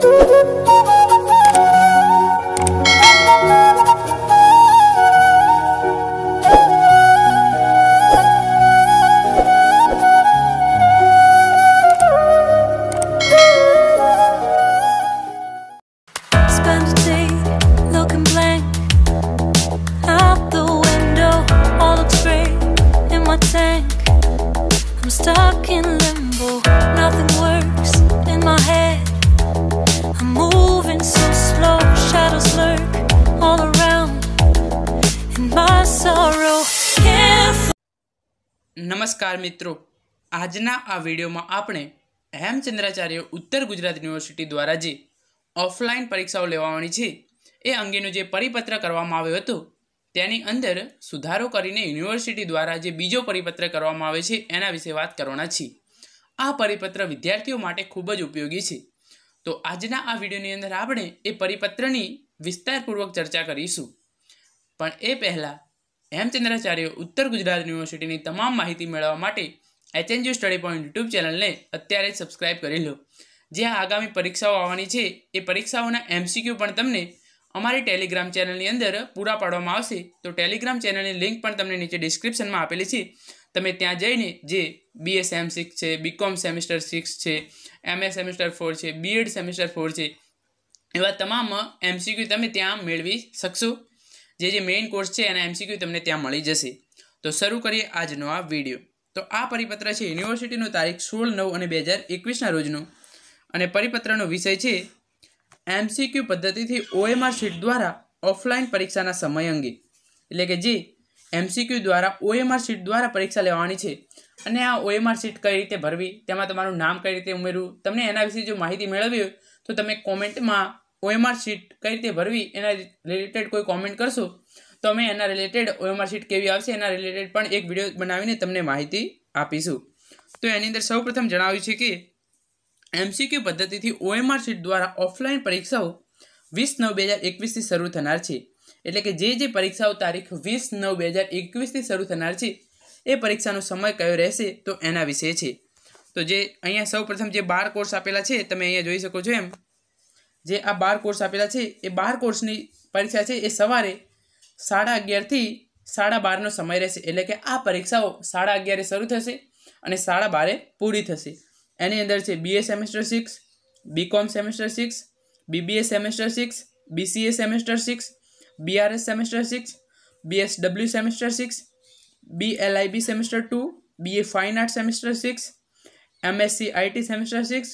Thank you. નમસ્કાર મિત્રો આજના આ વિડીયોમાં આપણે હેમચંદ્રાચાર્ય ઉત્તર ગુજરાત યુનિવર્સિટી દ્વારા જે ઓફલાઈન પરીક્ષાઓ લેવાની છે એ અંગેનું જે પરિપત્ર કરવામાં આવ્યો હતો તેની અંદર સુધારો કરીને યુનિવર્સિટી દ્વારા જે બીજો પરિપત્ર કરવામાં આવે છે એના વિશે વાત કરવાના છીએ આ પરિપત્ર વિદ્યાર્થીઓ માટે ખૂબ જ ઉપયોગી છે તો આજના આ વિડીયોની અંદર આપણે એ પરિપત્રની વિસ્તારપૂર્વક ચર્ચા કરીશું પણ એ પહેલાં હેમચંદ્રાચાર્ય ઉત્તર ગુજરાત યુનિવર્સિટીની તમામ માહિતી મેળવવા માટે H N HNG study point YouTube ચેનલને અત્યારે જ સબસ્ક્રાઇબ કરી લો જ્યાં આગામી પરીક્ષાઓ આવવાની છે એ પરીક્ષાઓના એમસીક્યુ પણ તમને અમારી ટેલિગ્રામ ચેનલની અંદર પૂરા પાડવામાં આવશે તો ટેલિગ્રામ ચેનલની લિંક પણ તમને નીચે ડિસ્ક્રિપ્શનમાં આપેલી છે તમે ત્યાં જઈને જે બીએસ એમ સિક્સ છે બીકોમ સેમિસ્ટર સિક્સ છે એમએ સેમિસ્ટર ફોર છે બીએડ સેમિસ્ટર ફોર છે એવા તમામ એમસીક્યુ તમે ત્યાં મેળવી શકશો જે જે મેઇન કોર્સ છે એના એમસીક્યુ તમને ત્યાં મળી જશે તો શરૂ કરીએ આજનો આ વિડીયો તો આ પરિપત્ર છે યુનિવર્સિટીનો તારીખ સોળ નવ અને બે હજાર એકવીસના રોજનો અને પરિપત્રનો વિષય છે એમસીક્યુ પદ્ધતિથી ઓએમઆર શીટ દ્વારા ઓફલાઇન પરીક્ષાના સમય અંગે એટલે કે જે એમસીક્યુ દ્વારા ઓએમઆર શીટ દ્વારા પરીક્ષા લેવાની છે અને આ ઓએમઆર શીટ કઈ રીતે ભરવી તેમાં તમારું નામ કઈ રીતે ઉમેરવું તમને એના વિશે જો માહિતી મેળવવી હોય તો તમે કોમેન્ટમાં ઓએમઆર શીટ કઈ રીતે ભરવી એના રિલેટેડ કોઈ કોમેન્ટ કરશો તો અમે એના રિલેટેડ ઓએમઆર શીટ કેવી આવશે એના રિલેટેડ પણ એક વિડીયો બનાવીને તમને માહિતી આપીશું તો એની અંદર સૌપ્રથમ જણાવ્યું છે કે એમસીક્યુ પદ્ધતિથી ઓએમઆર શીટ દ્વારા ઓફલાઈન પરીક્ષાઓ વીસ નવ બે હજાર એકવીસથી શરૂ થનાર છે એટલે કે જે જે પરીક્ષાઓ તારીખ વીસ નવ બે હજાર એકવીસથી શરૂ થનાર છે એ પરીક્ષાનો સમય કયો રહેશે તો એના વિશે છે તો જે અહીંયા સૌપ્રથમ જે બાર કોર્સ આપેલા છે તમે અહીંયા જોઈ શકો છો એમ જે આ બાર કોર્સ આપેલા છે એ બાર કોર્સની પરીક્ષા છે એ સવારે સાડા અગિયારથી સાડા બારનો સમય રહેશે એટલે કે આ પરીક્ષાઓ સાડા અગિયારે શરૂ થશે અને સાડા બારે પૂરી થશે એની અંદર છે BA semester six BCom semester six BBA semester six BCA semester six BRS semester six BSW semester six BLIB semester two BA fine art semester six MSc IT semester six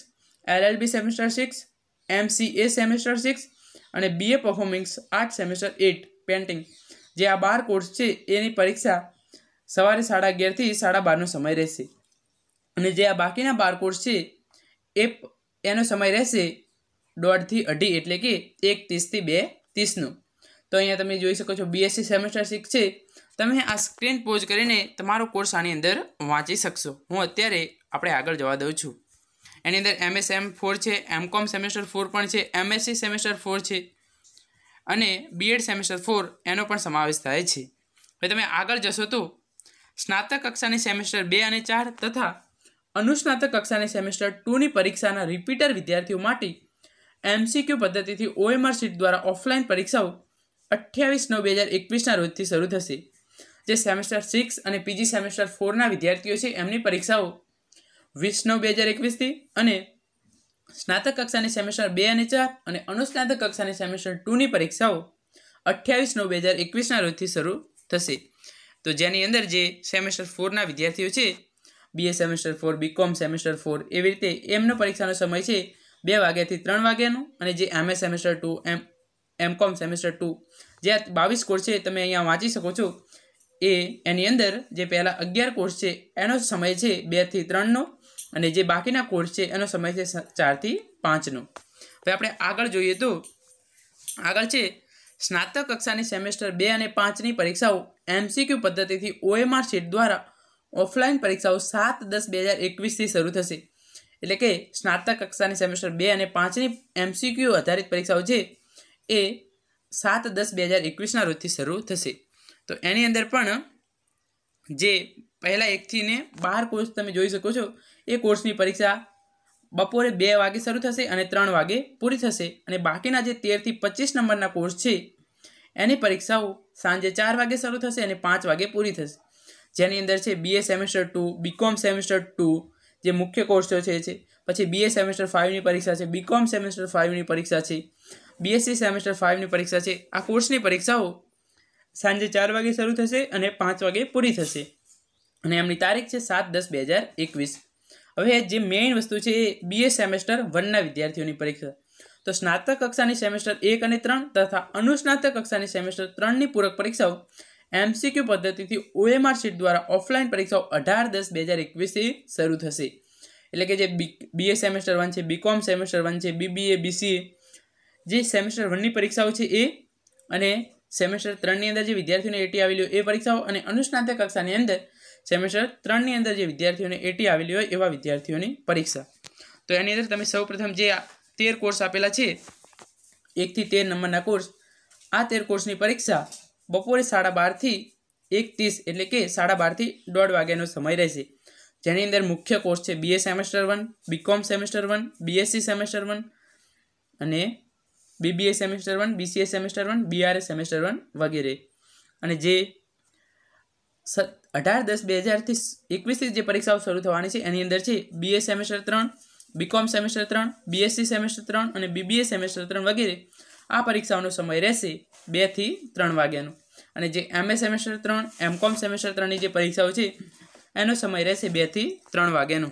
LLB semester six MC A semester six અને B A performings art semester eight painting જે આ બાર course છે એની પરીક્ષા સવારે સાડા અગિયારથી સાડા બારનો સમય રહેશે અને જે આ બાકીના બાર કોર્સ છે એ એનો સમય રહેશે દોઢથી અઢી એટલે કે એક ત્રીસથી બે ત્રીસનો તો અહીંયા તમે જોઈ શકો છો બીએસસી સેમેસ્ટર સિક્સ છે તમે આ સ્ક્રીન પોઝ કરીને તમારો કોર્સ આની અંદર વાંચી શકશો હું અત્યારે આપણે આગળ જવા દઉં છું એની અંદર એમએસ એમ ફોર છે એમ કોમ સેમેસ્ટર ફોર પણ છે એમએસસી સેમેસ્ટર ફોર છે અને બીએડ સેમેસ્ટર ફોર એનો પણ સમાવેશ થાય છે હવે તમે આગળ જશો તો સ્નાતક કક્ષાની સેમેસ્ટર બે અને ચાર તથા અનુસ્નાતક કક્ષાની સેમેસ્ટર ટુની પરીક્ષાના રિપીટર વિદ્યાર્થીઓ માટે એમસીક્યુ પદ્ધતિથી ઓએમઆર સીટ દ્વારા ઓફલાઈન પરીક્ષાઓ અઠ્યાવીસ નવ બે હજાર એકવીસના રોજથી શરૂ થશે જે સેમેસ્ટર સિક્સ અને પીજી સેમેસ્ટર ફોરના વિદ્યાર્થીઓ છે એમની પરીક્ષાઓ વીસ નવ બે હજાર એકવીસથી અને સ્નાતક કક્ષાની સેમેસ્ટર બે અને ચાર અને અનુસ્નાતક કક્ષાની સેમેસ્ટર ટુની પરીક્ષાઓ અઠ્યાવીસ નવ બે હજાર એકવીસના રોજથી શરૂ થશે તો જેની અંદર જે સેમેસ્ટર ફોરના વિદ્યાર્થીઓ છે BA semester four BCom semester four એવી રીતે એમનો પરીક્ષાનો સમય છે બે વાગ્યાથી ત્રણ વાગ્યાનો અને જે MA semester two M MCom semester two જે બાવીસ કોર્સ છે તમે અહીંયા વાંચી શકો છો એ એની અંદર જે પહેલાં અગિયાર કોર્સ છે એનો સમય છે બેથી ત્રણનો અને જે બાકીના કોર્સ છે એનો સમય છે ચારથી પાંચનો હવે આપણે આગળ જોઈએ તો આગળ છે સ્નાતક કક્ષાની સેમેસ્ટર બે અને પાંચની પરીક્ષાઓ એમસીક્યુ પદ્ધતિથી ઓએમઆર શીટ દ્વારા ઓફલાઈન પરીક્ષાઓ સાત દસ બે હજાર એકવીસથી શરૂ થશે એટલે કે સ્નાતક કક્ષાની સેમેસ્ટર બે અને પાંચની એમસીક્યુ આધારિત પરીક્ષાઓ છે એ સાત દસ બે હજાર એકવીસના રોજથી શરૂ થશે તો એની અંદર પણ જે પહેલાં એકથી ને બાર કોર્સ તમે જોઈ શકો છો એ કોર્સની પરીક્ષા બપોરે બે વાગે શરૂ થશે અને ત્રણ વાગે પૂરી થશે અને બાકીના જે તેરથી પચીસ નંબરના કોર્સ છે એની પરીક્ષાઓ સાંજે ચાર વાગે શરૂ થશે અને પાંચ વાગે પૂરી થશે જેની અંદર છે BA semester two BCom semester two જે મુખ્ય કોર્સો છે પછી બીએ સેમેસ્ટર ફાઇવની પરીક્ષા છે બીકોમ સેમેસ્ટર ફાઇવની પરીક્ષા છે બીએસસી સેમેસ્ટર ફાઇવની પરીક્ષા છે આ કોર્સની પરીક્ષાઓ સાંજે ચાર વાગે શરૂ થશે અને પાંચ વાગે પૂરી થશે અને એમની તારીખ છે સાત દસ બે હજાર એકવીસ હવે જે મેઇન વસ્તુ છે એ બીએ સેમેસ્ટર વનના વિદ્યાર્થીઓની પરીક્ષા તો સ્નાતક કક્ષાની સેમેસ્ટર એક અને ત્રણ તથા અનુસ્નાતક કક્ષાની સેમેસ્ટર ત્રણની પૂરક પરીક્ષાઓ એમસીક્યુ પદ્ધતિથી ઓએમઆર શીટ દ્વારા ઓફલાઈન પરીક્ષાઓ અઢાર દસ બે હજાર એકવીસથી શરૂ થશે એટલે કે જે બી બીએ સેમેસ્ટર વન છે બીકોમ સેમેસ્ટર વન છે બીબીએ બીસીએ જે સેમેસ્ટર વનની પરીક્ષાઓ છે એ અને સેમેસ્ટર ત્રણની અંદર જે વિદ્યાર્થીઓને એટી આવેલી એ પરીક્ષાઓ અને અનુસ્નાતક કક્ષાની અંદર સેમેસ્ટર ત્રણની અંદર જે વિદ્યાર્થીઓને એટી આવેલી હોય એવા વિદ્યાર્થીઓની પરીક્ષા તો એની અંદર તમે સૌપ્રથમ જે તેર કોર્સ આપેલા છે એકથી તેર નંબરના કોર્સ આ તેર કોર્સની પરીક્ષા બપોરે સાડા બારથી એક ત્રીસ એટલે કે સાડા બારથી દોઢ વાગ્યાનો સમય રહેશે જેની અંદર મુખ્ય કોર્સ છે BA semester one BCom semester one BSc semester one અને BBA semester one BCA semester one BRA semester one વગેરે અને જે અઢાર દસ બે હજારથી એકવીસથી જે પરીક્ષાઓ શરૂ થવાની છે એની અંદર છે બીએ સેમેસ્ટર ત્રણ બીકોમ સેમેસ્ટર ત્રણ બીએસસી સેમેસ્ટર ત્રણ અને બીબીએ સેમેસ્ટર ત્રણ વગેરે આ પરીક્ષાઓનો સમય રહેશે બેથી ત્રણ વાગ્યાનો અને જે એમએ સેમેસ્ટર ત્રણ એમકોમ સેમેસ્ટર ત્રણની જે પરીક્ષાઓ છે એનો સમય રહેશે બેથી ત્રણ વાગ્યાનો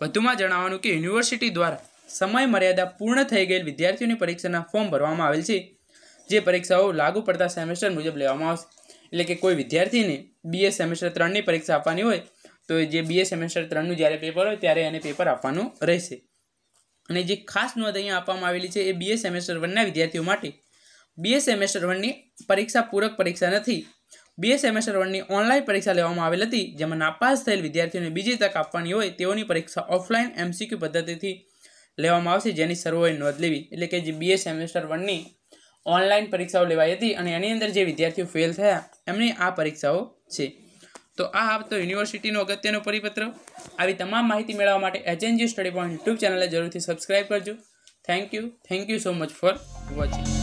વધુમાં જણાવવાનું કે યુનિવર્સિટી દ્વારા સમય મર્યાદા પૂર્ણ થઈ ગયેલ વિદ્યાર્થીઓની પરીક્ષાના ફોર્મ ભરવામાં આવેલ છે જે પરીક્ષાઓ લાગુ પડતા સેમેસ્ટર મુજબ લેવામાં આવશે એટલે કે કોઈ વિદ્યાર્થીને બીએ સેમેસ્ટર ત્રણની પરીક્ષા આપવાની હોય તો જે બીએ સેમેસ્ટર ત્રણનું જ્યારે પેપર હોય ત્યારે એને પેપર આપવાનું રહેશે અને જે ખાસ નોંધ અહીંયા આપવામાં આવેલી છે એ બીએ સેમેસ્ટર વનના વિદ્યાર્થીઓ માટે બીએ સેમેસ્ટર વનની પરીક્ષા પૂરક પરીક્ષા નથી બે સેમેસ્ટર વનની ઓનલાઈન પરીક્ષા લેવામાં આવેલ હતી જેમાં નાપાસ થયેલ વિદ્યાર્થીઓને બીજી તક આપવાની હોય તેઓની પરીક્ષા ઓફલાઈન એમસીક્યુ પદ્ધતિથી લેવામાં આવશે જેની સર્વોએ નોંધ લેવી એટલે કે જે બીએ સેમેસ્ટર વનની ઓનલાઈન પરીક્ષાઓ લેવાઈ હતી અને એની અંદર જે વિદ્યાર્થીઓ ફેલ થયા એમની આ પરીક્ષાઓ છે તો આ આપતો યુનિવર્સિટીનો અગત્યનું પરિપત્ર આવી તમામ માહિતી મેળવવા માટે એચએનજી સ્ટડી પોઈન્ટ યુટ્યુબ ચેનલને જરૂરથી સબસ્ક્રાઈબ કરજો thank you thank you so much for watching